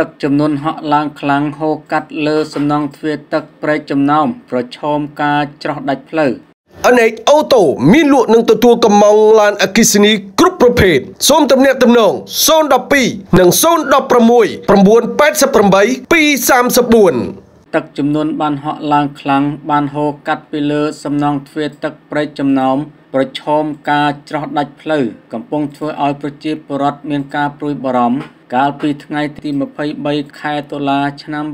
ទឹកចំនួនហក់ឡើងខ្លាំងហូរកាត់ លើសំណង់ទ្វារទឹកប្រែកចំណោមប្រឈមការច្រោះដាច់ផ្លូវអណេកអូតូមានលក់និងទទួលកម្មង់ឡានអគិសនីគ្រប់ប្រភេទសូម ទំនាក់ទំនង012និង016 988 234ទឹកចំនួនបានហក់ឡើងខ្លាំងបានហូរកាត់ពីលើសំណង់ទ្វារទឹកប្រេកចំណោមប្រឈមការច្រោះដាច់ផ្លូវកំពុងធ្វើឲ្យប្រជាពលរដ្ឋមានការព្រួយបារម្ភកាលពីថ្ងៃទី23ខែតុលាឆ្នាំ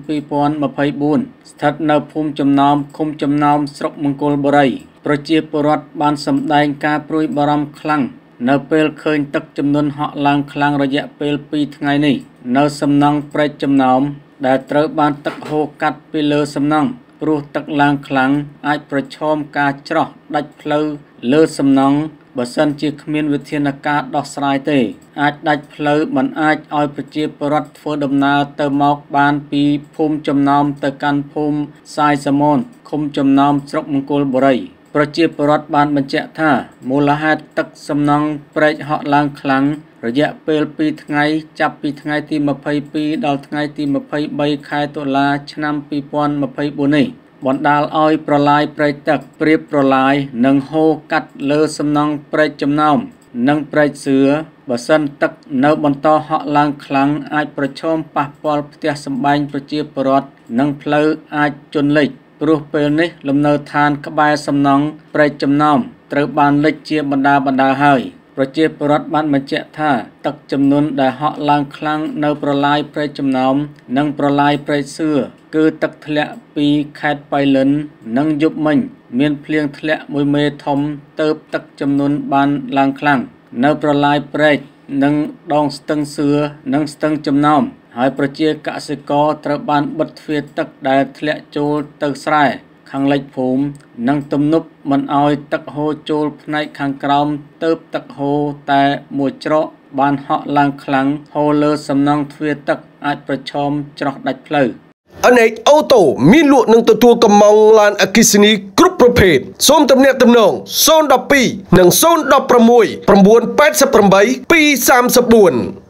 2024ស្ថិតនៅភូមិចំណោមឃុំចំណោមស្រុកមង្គលបុរីប្រជាពលរដ្ឋបានសម្ដែងការព្រួយបារម្ភខ្លាំងនៅពេលឃើញទឹកចំនួនហក់ឡើងខ្លាំងរយៈពេល2ថ្ងៃនេះនៅសំណង់ប្រេកចំណោមដែលត្រូវបាន ទឹកហូរកាត់ពីលើសំណង់ព្រោះទឹកឡើងខ្លាំងអាចប្រឈមការច្រោះដាច់ផ្លូវលើសំណង់បើសិនជាគ្មានវិធានការ ដោះស្រាយទេអាចដាច់ផ្លូវមិនអាចឲ្យប្រជាពលរដ្ឋធ្វើដំណើរ ទៅមកបានពីភូមិចំណោមទៅកាន់ភូមិសាយសមុនឃុំចំណោមស្រុកមង្គលបុរីប្រជាពលរដ្ឋបានបញ្ជាក់ថាមូលហេតុទឹកសំណង់ប្រែកហក់ឡើងខ្លាំងរយៈពេល2ថ្ងៃចាប់ពីថ្ងៃទី22ដល់ថ្ងៃ ទី23ខែតុលាឆ្នាំ2024នេះបណ្ដាលឲ្យប្រឡាយព្រែកទឹកព្រៀបប្រឡាយនិងហូរកាត់លើសំណង់ព្រែកចំណោមនិងព្រែកសឿបើសិនទឹកនៅបន្តហក់ឡើងខ្លាំងអាចប្រឈមប៉ះពាល់ ផ្ទះសម្បែងប្រជាពលរដ្ឋនិងផ្លូវអាចជន់លិចព្រោះពេលនេះ លំនៅឋានក្បែរសំណង់ព្រែកចំណោមត្រូវបានលិចជាបណ្ដាបណ្ដាហើយ។ប្រជាពលរដ្ឋបានបញ្ជាក់ថា ទឹកចំនួនដែលហក់ឡើងខ្លាំងនៅប្រឡាយព្រែកចំណោមនិងប្រឡាយព្រែកសឿគឺទឹកធ្លាក់ពីខេត្តបៃលិន និងយប់មិញមានភ្លៀងធ្លាក់មួយមេធំទៅទឹកចំនួនបានឡើងខ្លាំងនៅប្រឡាយព្រែកនិងដងស្ទឹងសឿនិងស្ទឹងចំណោមហើយប្រជាកសិករត្រូវបានបិទទ្វារទឹកដែលធ្លាក់ចូលទៅស្រែខាងលិចភូមិនិងទំនប់មិនឲ្យទឹកហូរចូលផ្នែកខាងក្រោមទៅបទឹកហូរតែមួយច្រកបានហក់ឡើងខ្លាំងហូរលើសំណង់ទ្វារទឹក អាចប្រឈមច្រោះដាច់ផ្លូវ NH Auto មានលក់និងទទួលកម្មង់ឡានអគ្គិសនី គ្រប់ប្រភេទសូមទំនាក់ទំនង012និង016 988 234